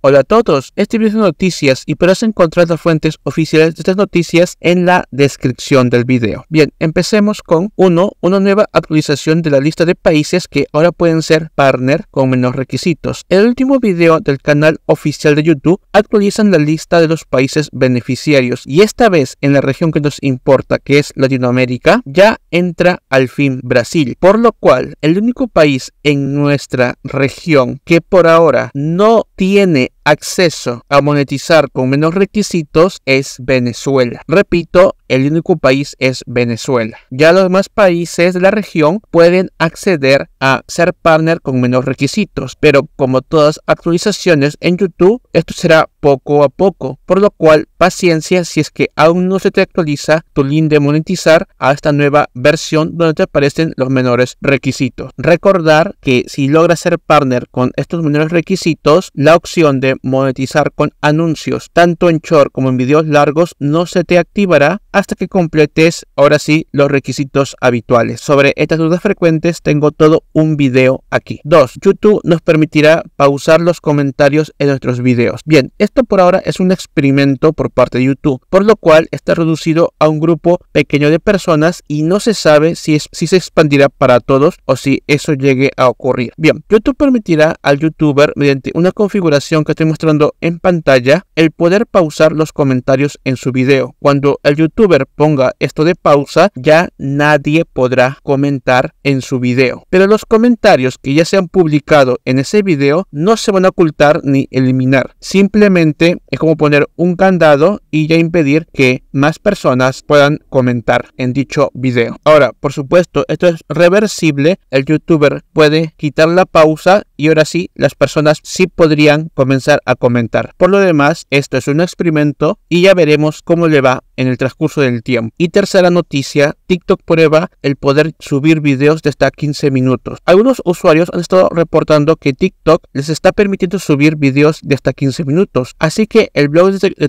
Hola a todos, este video es noticias y podrás encontrar las fuentes oficiales de estas noticias en la descripción del video. Bien, empecemos con 1. Una nueva actualización de la lista de países que ahora pueden ser partner con menos requisitos. el último video del canal oficial de YouTube actualizan la lista de los países beneficiarios y esta vez en la región que nos importa, que es Latinoamérica, ya entra al fin Brasil, por lo cual el único país en nuestra región que por ahora no tiene acceso a monetizar con menos requisitos es Venezuela. Repito, el único país es Venezuela. Ya los demás países de la región pueden acceder a ser partner con menos requisitos, pero como todas actualizaciones en YouTube, esto será poco a poco, por lo cual paciencia si es que aún no se te actualiza tu link de monetizar a esta nueva versión donde te aparecen los menores requisitos. Recordar que si logras ser partner con estos menores requisitos, la opción de monetizar con anuncios, tanto en short como en videos largos, no se te activará hasta que completes ahora sí los requisitos habituales. Sobre estas dudas frecuentes tengo todo un video aquí. 2. YouTube nos permitirá pausar los comentarios en nuestros videos. Bien, esto por ahora es un experimento por parte de YouTube, por lo cual está reducido a un grupo pequeño de personas y no se sabe si, si se expandirá para todos o si eso llegue a ocurrir. Bien, YouTube permitirá al youtuber mediante una configuración que estoy mostrando en pantalla el poder pausar los comentarios en su video. Cuando el youtuber ponga esto de pausa, ya nadie podrá comentar en su video. Pero los comentarios que ya se han publicado en ese video no se van a ocultar ni eliminar. Simplemente es como poner un candado y ya impedir que más personas puedan comentar en dicho video. Ahora, por supuesto, esto es reversible. El youtuber puede quitar la pausa y ahora sí las personas sí podrían comenzar a comentar. Por lo demás, esto es un experimento y ya veremos cómo le va en el transcurso del tiempo. Y tercera noticia, TikTok prueba el poder subir videos de hasta 15 minutos. Algunos usuarios han estado reportando que TikTok les está permitiendo subir videos de hasta 15 minutos. Así que el blog de, tecnología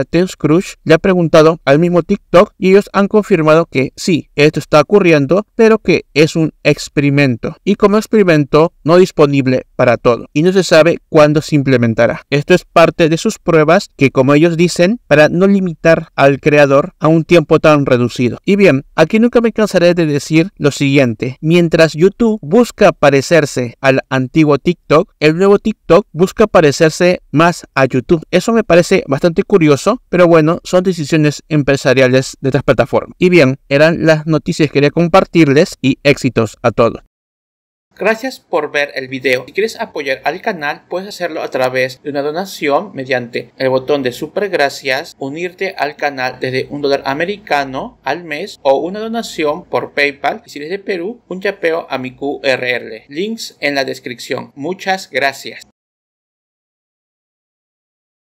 de tecnología le ha preguntado al mismo TikTok y ellos han confirmado que sí, esto está ocurriendo, pero que es un experimento. Y como experimento, no disponible para todo. Y no se sabe cuándo se implementará. Esto es parte de sus pruebas que, como ellos dicen, para no limitar al que creador a un tiempo tan reducido. Y bien, aquí nunca me cansaré de decir lo siguiente. Mientras YouTube busca parecerse al antiguo TikTok, el nuevo TikTok busca parecerse más a YouTube. Eso me parece bastante curioso, pero bueno, son decisiones empresariales de estas plataformas. Y bien, eran las noticias que quería compartirles y éxitos a todos. Gracias por ver el video. Si quieres apoyar al canal, puedes hacerlo a través de una donación mediante el botón de super gracias, unirte al canal desde un dólar americano al mes o una donación por PayPal. si eres de Perú, un chapeo a mi QRL. Links en la descripción. Muchas gracias.